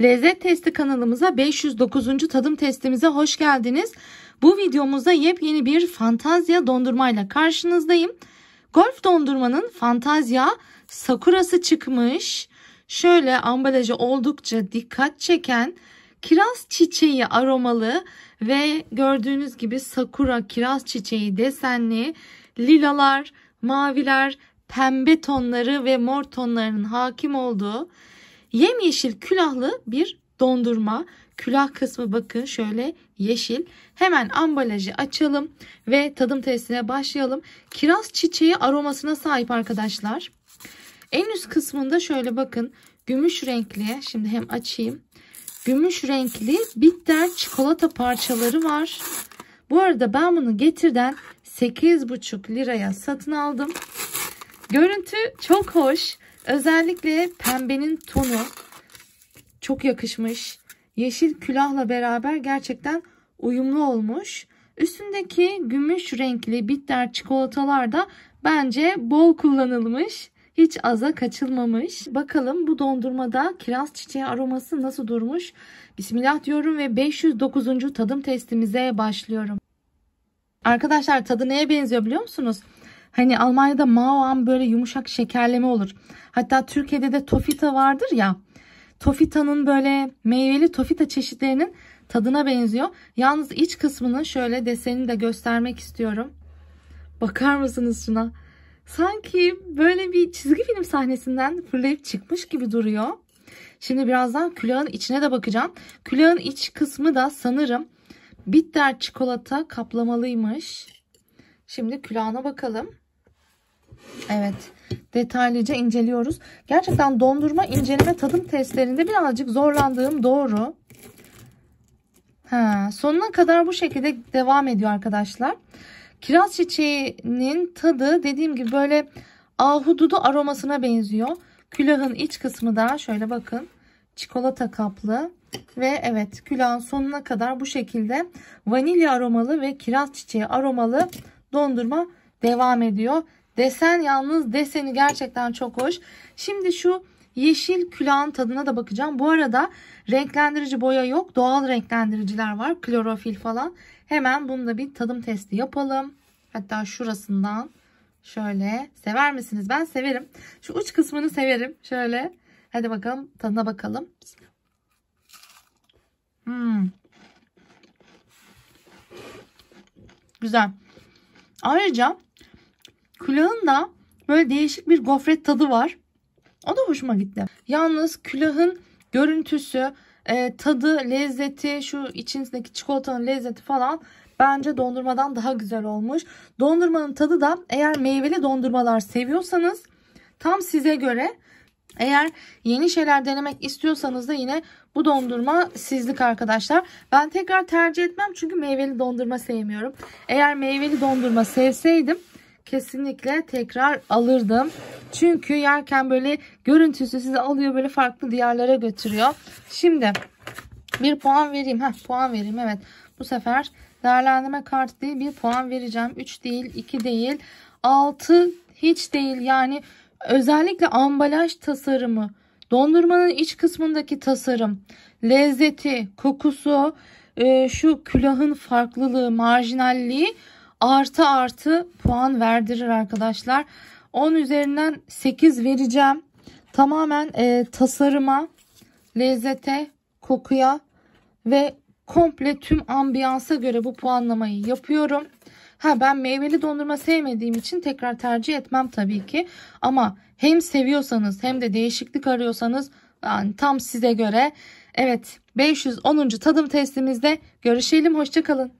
Lezzet testi kanalımıza 509. tadım testimize hoş geldiniz. Bu videomuzda yepyeni bir fantazya dondurmayla karşınızdayım. Golf dondurmanın fantazya sakurası çıkmış. Şöyle ambalajı oldukça dikkat çeken kiraz çiçeği aromalı ve gördüğünüz gibi sakura kiraz çiçeği desenli lilalar, maviler, pembe tonları ve mor tonlarının hakim olduğu Yemyeşil külahlı bir dondurma. Külah kısmı bakın şöyle yeşil. Hemen ambalajı açalım ve tadım testine başlayalım. Kiraz çiçeği aromasına sahip arkadaşlar. En üst kısmında şöyle bakın gümüş renkli şimdi hem açayım. Gümüş renkli bitter çikolata parçaları var. Bu arada ben bunu getirden 8,5 liraya satın aldım. Görüntü çok hoş. Özellikle pembenin tonu çok yakışmış. Yeşil külahla beraber gerçekten uyumlu olmuş. Üstündeki gümüş renkli bitter çikolatalar da bence bol kullanılmış. Hiç aza kaçılmamış. Bakalım bu dondurmada kiraz çiçeği aroması nasıl durmuş? Bismillah diyorum ve 509. tadım testimize başlıyorum. Arkadaşlar tadı neye benziyor biliyor musunuz? Hani Almanya'da Mauam böyle yumuşak şekerleme olur. Hatta Türkiye'de de Tofita vardır ya. Tofita'nın böyle meyveli Tofita çeşitlerinin tadına benziyor. Yalnız iç kısmının şöyle desenini de göstermek istiyorum. Bakar mısınız şuna? Sanki böyle bir çizgi film sahnesinden fırlayıp çıkmış gibi duruyor. Şimdi birazdan külahın içine de bakacağım. Külahın iç kısmı da sanırım bitter çikolata kaplamalıymış. Şimdi külahına bakalım. Evet detaylıca inceliyoruz. Gerçekten dondurma inceleme tadım testlerinde birazcık zorlandığım doğru. Ha, sonuna kadar bu şekilde devam ediyor arkadaşlar. Kiraz çiçeğinin tadı dediğim gibi böyle ahududu aromasına benziyor. Külahın iç kısmı da şöyle bakın çikolata kaplı ve evet külahın sonuna kadar bu şekilde vanilya aromalı ve kiraz çiçeği aromalı dondurma devam ediyor. Desen yalnız deseni gerçekten çok hoş. Şimdi şu yeşil külahın tadına da bakacağım. Bu arada renklendirici boya yok. Doğal renklendiriciler var. Klorofil falan. Hemen bunu da bir tadım testi yapalım. Hatta şurasından şöyle sever misiniz? Ben severim. Şu uç kısmını severim. Şöyle hadi bakalım tadına bakalım. Hmm. Güzel. Ayrıca Külahın da böyle değişik bir gofret tadı var. O da hoşuma gitti. Yalnız külahın görüntüsü, e, tadı, lezzeti, şu içindeki çikolatanın lezzeti falan bence dondurmadan daha güzel olmuş. Dondurmanın tadı da eğer meyveli dondurmalar seviyorsanız tam size göre eğer yeni şeyler denemek istiyorsanız da yine bu dondurma sizlik arkadaşlar. Ben tekrar tercih etmem çünkü meyveli dondurma sevmiyorum. Eğer meyveli dondurma sevseydim kesinlikle tekrar alırdım. Çünkü yerken böyle görüntüsü sizi alıyor böyle farklı diyarlara götürüyor. Şimdi bir puan vereyim. Heh, puan vereyim evet. Bu sefer değerlendirme kartı değil bir puan vereceğim. 3 değil 2 değil 6 hiç değil yani özellikle ambalaj tasarımı. Dondurmanın iç kısmındaki tasarım, lezzeti, kokusu, e, şu külahın farklılığı, marjinalliği artı artı puan verdirir arkadaşlar. 10 üzerinden 8 vereceğim. Tamamen e, tasarıma, lezzete, kokuya ve komple tüm ambiyansa göre bu puanlamayı yapıyorum. Ha ben meyveli dondurma sevmediğim için tekrar tercih etmem tabii ki. Ama hem seviyorsanız hem de değişiklik arıyorsanız yani tam size göre. Evet 510. tadım testimizde görüşelim. Hoşçakalın.